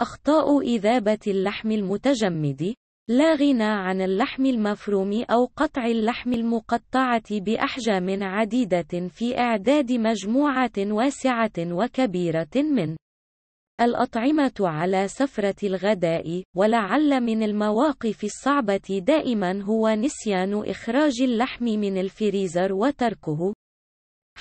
أخطاء إذابة اللحم المتجمد لا غنى عن اللحم المفروم أو قطع اللحم المقطعة بأحجام عديدة في إعداد مجموعة واسعة وكبيرة من الأطعمة على سفرة الغداء، ولعل من المواقف الصعبة دائما هو نسيان إخراج اللحم من الفريزر وتركه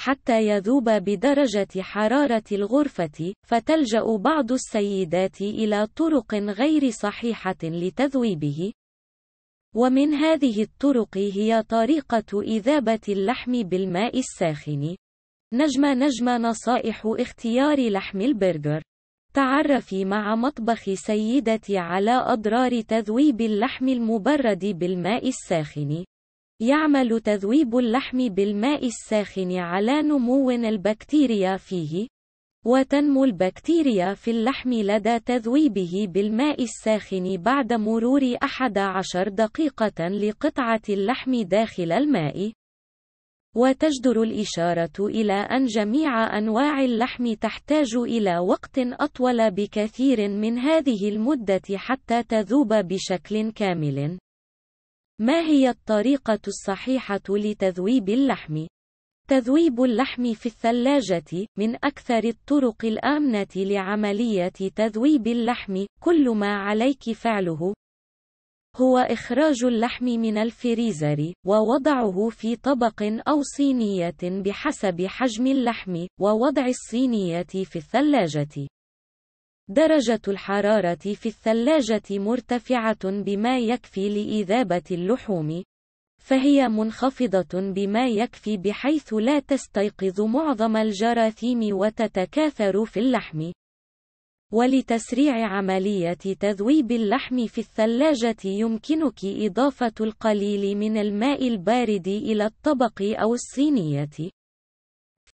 حتى يذوب بدرجة حرارة الغرفة، فتلجأ بعض السيدات إلى طرق غير صحيحة لتذويبه. ومن هذه الطرق هي طريقة إذابة اللحم بالماء الساخن. نجم نجم نصائح اختيار لحم البرجر. تعرفي مع مطبخ سيدتي على أضرار تذويب اللحم المبرد بالماء الساخن. يعمل تذويب اللحم بالماء الساخن على نمو البكتيريا فيه وتنمو البكتيريا في اللحم لدى تذويبه بالماء الساخن بعد مرور 11 دقيقة لقطعة اللحم داخل الماء. وتجدر الإشارة إلى أن جميع أنواع اللحم تحتاج إلى وقت أطول بكثير من هذه المدة حتى تذوب بشكل كامل. ما هي الطريقة الصحيحة لتذويب اللحم؟ تذويب اللحم في الثلاجة من أكثر الطرق الآمنة لعملية تذويب اللحم، كل ما عليك فعله هو إخراج اللحم من الفريزر ووضعه في طبق أو صينية بحسب حجم اللحم ووضع الصينية في الثلاجة. درجة الحرارة في الثلاجة مرتفعة بما يكفي لإذابة اللحوم، فهي منخفضة بما يكفي بحيث لا تستيقظ معظم الجراثيم وتتكاثر في اللحم. ولتسريع عملية تذويب اللحم في الثلاجة يمكنك إضافة القليل من الماء البارد إلى الطبق أو الصينية.